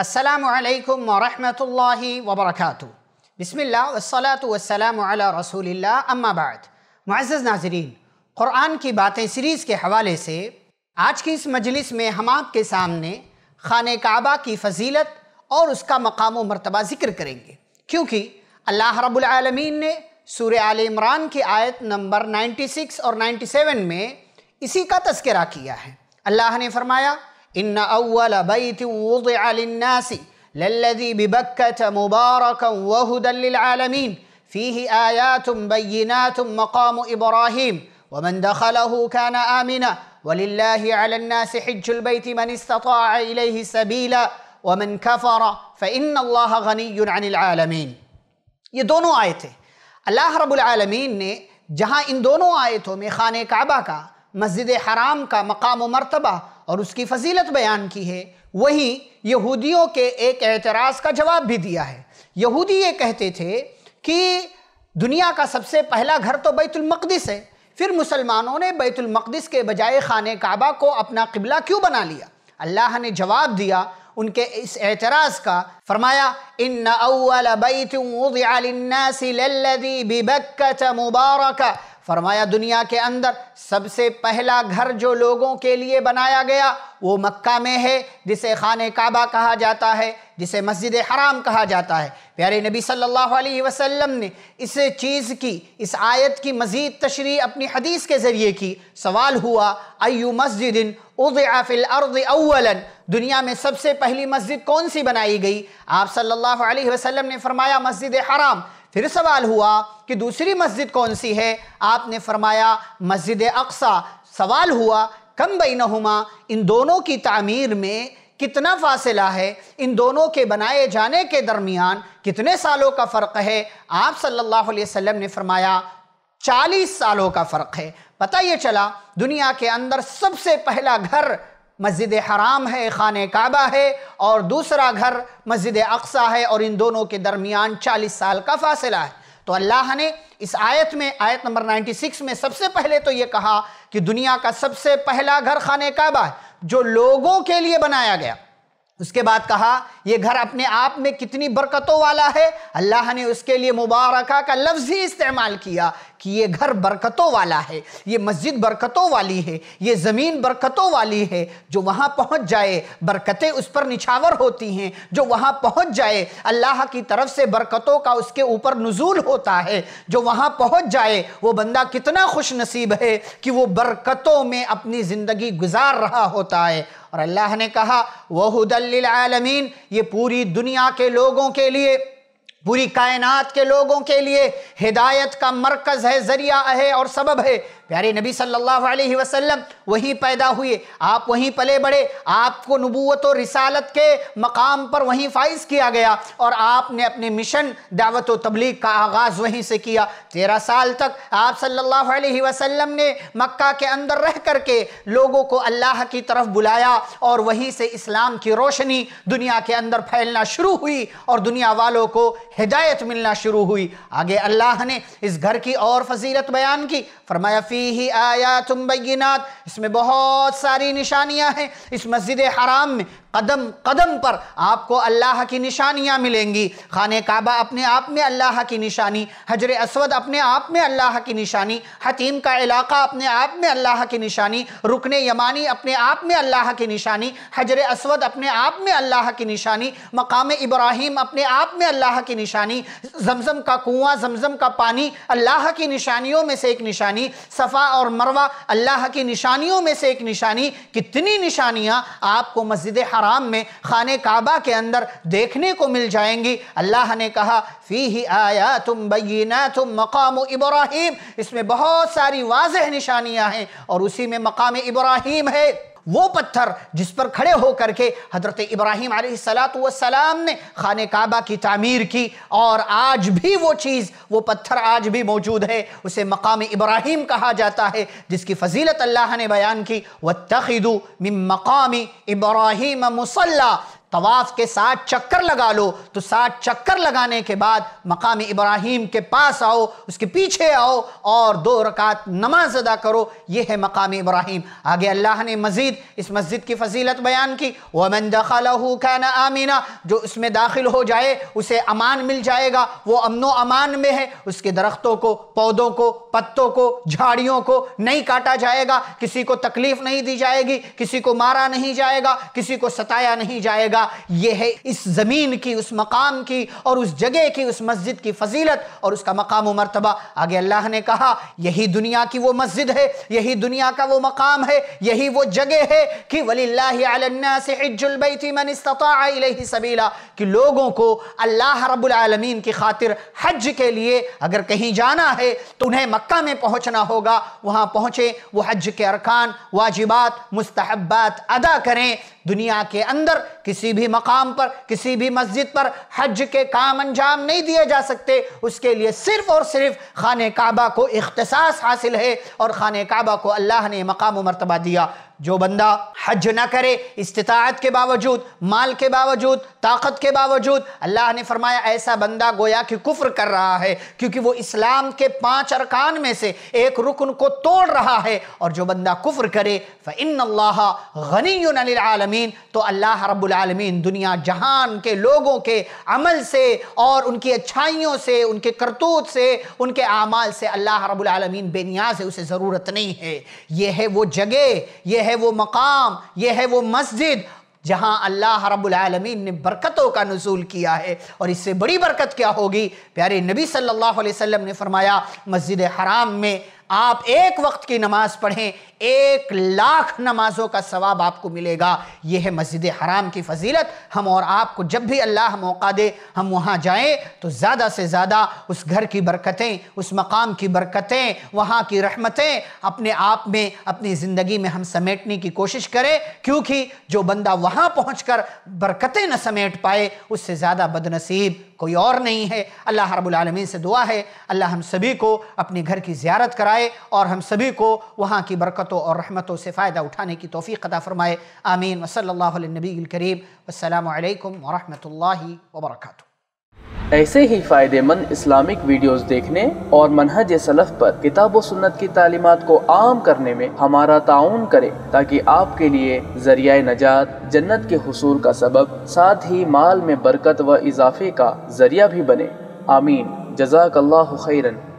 असलकम वरहमल वबरक बसमिल्लासलाम रसूल अम्माबाद मज़ नाजरीन क़ुरान की बातें सीरीज़ के हवाले से आज की इस मजलिस में हम आपके सामने खान काबा की फजीलत और उसका मकाम व मरतबा ज़िक्र करेंगे क्योंकि अल्लाह रबालमीन ने सूर आल इमरान की आयत नंबर नाइन्टी सिक्स और नाइन्टी सेवन में इसी का तस्करा किया है अल्लाह ने फरमाया إن أول بيت وضع للناس للذي ببكة مباركا وهدى للعالمين فيه آيات بينات مقام إبراهيم ومن دخله كان آمنا ولله على الناس حج البيت من استطاع إليه سبيلا ومن كفر فإن الله غني عن العالمين يدونوا آيته الله رب العالمين आलमीन ने जहां इन दोनों आयतों में खान مقام का मस्जिद और उसकी फजीलत बयान की है वहीं यहूदियों के एक एतराज़ का जवाब भी दिया है यहूदी ये कहते थे कि दुनिया का सबसे पहला घर तो बैतुलमक़दस है फिर मुसलमानों ने बैतुलमक़दस के बजाय खान काबा को अपना किबला क्यों बना लिया अल्लाह ने जवाब दिया उनके इस एतराज़ का फरमाया इन अव्वल बैतुन वुदिअ लिन्नासि लल्लज़ी बिबक्कत मुबारक फरमाया दुनिया के अंदर सबसे पहला घर जो लोगों के लिए बनाया गया वो मक्का में है जिसे खान काबा कहा जाता है जिसे मस्जिद हराम कहा जाता है प्यारे नबी सल्लल्लाहु अलैहि वसल्लम ने इस चीज़ की इस आयत की मज़ीद तशरी अपनी हदीस के ज़रिए की सवाल हुआ अयु मस्जिद उदिल अर्द दुनिया में सबसे पहली मस्जिद कौन सी बनाई गई आप सल्लल्लाहु अलैहि वसल्लम ने फरमाया मस्जिद हराम फिर सवाल हुआ कि दूसरी मस्जिद कौन सी है आपने फरमाया मस्जिद अक्सा सवाल हुआ कम नुमा इन दोनों की तामीर में कितना फासला है इन दोनों के बनाए जाने के दरमियान कितने सालों का फ़र्क है आप सल्लल्लाहु अलैहि वसल्लम ने फरमाया चालीस सालों का फ़र्क है पता ये चला दुनिया के अंदर सबसे पहला घर मस्जिद हराम है खान काबा है और दूसरा घर मस्जिद अक्सा है और इन दोनों के दरमियान चालीस साल का फासला है तो अल्लाह ने इस आयत में आयत नंबर 96 में सबसे पहले तो ये कहा कि दुनिया का सबसे पहला घर खान काबा है जो लोगों के लिए बनाया गया उसके बाद कहा यह घर अपने आप में कितनी बरकतों वाला है अल्लाह ने उसके लिए मुबारक का लफ्ज ही इस्तेमाल किया कि ये घर बरकतों वाला है ये मस्जिद बरकतों वाली है ये ज़मीन बरकतों वाली है जो वहाँ पहुँच जाए बरकतें उस पर निछावर होती हैं जो वहाँ पहुँच जाए अल्लाह की तरफ से बरकतों का उसके ऊपर नजूल होता है जो वहाँ पहुँच जाए वह बंदा कितना खुश नसीब है कि वो बरकतों में अपनी ज़िंदगी गुजार रहा होता है और अल्लाह ने कहा वह आलमीन ये पूरी दुनिया के लोगों के लिए पूरी कायनात के लोगों के लिए हिदायत का मरकज़ है ज़रिया है और सबब है प्यारे नबी सल्लल्लाहु अलैहि वसल्लम वहीं पैदा हुए आप वहीं पले बड़े आपको नबूत और रिसालत के मकाम पर वहीं फाइज किया गया और आपने अपने मिशन दावत व तबलीग का आगाज़ वहीं से किया तेरह साल तक आप सल्लल्लाहु अलैहि वसल्लम ने मक्का के अंदर रह कर के लोगों को अल्लाह की तरफ बुलाया और वहीं से इस्लाम की रोशनी दुनिया के अंदर फैलना शुरू हुई और दुनिया वालों को हिदायत मिलना शुरू हुई आगे अल्लाह ने इस घर की और फजीलत बयान की फरमाया फ़ी ही आया तुम बैनात इसमें बहुत सारी निशानियाँ हैं इस मस्जिद हराम में कदम कदम पर आपको अल्लाह की निशानियाँ मिलेंगी खान काबा अपने आप में अल्लाह की निशानी हजर असवद अपने आप में अल्लाह की निशानी हतीम का इलाका अपने आप में अल्लाह की निशानी रुकने यमानी अपने आप में अल्लाह की निशानी हजर असवद अपने आप में अल्लाह की निशानी मकाम इब्राहिम अपने आप में अल्लाह की निशानी जमजम का कुआँ जमजम का पानी अल्लाह की निशानियों में से एक निशानी सफ़ा और मरवा अल्लाह की निशानियों में से एक निशानी कितनी निशानियाँ आपको मस्जिद हर हराम में खान काबा के अंदर देखने को मिल जाएंगी अल्लाह ने कहा फ़ी ही आया तुम बैना तुम मकाम इब्राहिम इसमें बहुत सारी वाज निशानियाँ हैं और उसी में मकाम इब्राहिम है वो पत्थर जिस पर खड़े होकर के हज़रत इब्राहिम सलाम ने खान काबा की तामीर की और आज भी वो चीज़ वो पत्थर आज भी मौजूद है उसे मकाम इब्राहिम कहा जाता है जिसकी फ़जीलत अल्लाह ने बयान की व तखिदू मकामी इब्राहिम मुसल्ला तवाफ के साथ चक्कर लगा लो तो सात चक्कर लगाने के बाद मकाम इब्राहिम के पास आओ उसके पीछे आओ और दो रकात नमाज अदा करो ये है मकाम इब्राहिम आगे अल्लाह ने मज़ीद इस मस्जिद की फजीलत बयान की वमन दखलहू खाना आमीना जो उसमें दाखिल हो जाए उसे अमान मिल जाएगा वो अमनो अमान में है उसके दरख्तों को पौधों को पत्तों को झाड़ियों को नहीं काटा जाएगा किसी को तकलीफ़ नहीं दी जाएगी किसी को मारा नहीं जाएगा किसी को सताया नहीं जाएगा ये है इस ज़मीन की उस मकाम की और उस जगह की उस मस्जिद की फजीलत और उसका मकाम मरतबा आगे अल्लाह ने कहा यही दुनिया की वो मस्जिद है यही दुनिया का वो मकाम है यही वो जगह है कि वली सबीला कि लोगों को अल्लाह रबालमीन की खातिर हज के लिए अगर कहीं जाना है तो उन्हें मक्का में पहुंचना होगा वहां पहुंचे वो हज के अरकान वाजिबात मुस्तहबात अदा करें दुनिया के अंदर किसी किसी भी मकाम पर किसी भी मस्जिद पर हज के काम अंजाम नहीं दिए जा सकते उसके लिए सिर्फ और सिर्फ खान काबा को इख्तसास हासिल है और खान काबा को अल्लाह ने मकाम मरतबा दिया जो बंदा हज ना करे इस्तात के बावजूद माल के बावजूद ताकत के बावजूद अल्लाह ने फरमाया ऐसा बंदा गोया कि कुफ्र कर रहा है क्योंकि वो इस्लाम के पांच अरकान में से एक रुकन को तोड़ रहा है और जो बंदा कुफ्र करे फ़िन तो अल्लाह रबालमीन दुनिया जहान के लोगों के अमल से और उनकी अच्छाइयों से उनके करतूत से उनके अमाल से अल्लाह रबालमीन बेनियाज है उसे ज़रूरत नहीं है यह है वो जगह यह है है वो मकाम ये है वो मस्जिद जहां अल्लाह रबालमीन ने बरकतों का नजूल किया है और इससे बड़ी बरकत क्या होगी प्यारे नबी सल्लल्लाहु अलैहि वसल्लम ने फरमाया मस्जिद हराम में आप एक वक्त की नमाज पढ़ें एक लाख नमाजों का सवाब आपको मिलेगा यह है मस्जिद हराम की फजीलत हम और आपको जब भी अल्लाह मौका दे हम वहाँ जाएं तो ज़्यादा से ज़्यादा उस घर की बरकतें उस मकाम की बरकतें वहाँ की रहमतें अपने आप में अपनी ज़िंदगी में हम समेटने की कोशिश करें क्योंकि जो बंदा वहाँ पहुँच बरकतें न समेट पाए उससे ज़्यादा बदनसीब कोई और नहीं है अल्लाह रबालमीन से दुआ है अल्लाह हम सभी को अपने घर की ज्यारत कराए फरमाए और हम सभी को वहाँ की बरकतों और रहमतों से फ़ायदा उठाने की तोफ़ी अदा फ़रमाए आमीन वसल्ला नबी करीम असलकम वरहमल वबरक ऐसे ही फ़ायदेमंद इस्लामिक वीडियोस देखने और मनहज सलफ़ पर किताब सुन्नत की तालीमत को आम करने में हमारा ताउन करें ताकि आपके लिए जरिया नजात जन्नत के हसूल का सबब साथ ही माल में बरकत व इजाफे का जरिया भी बने आमीन जजाकल्ला खैरन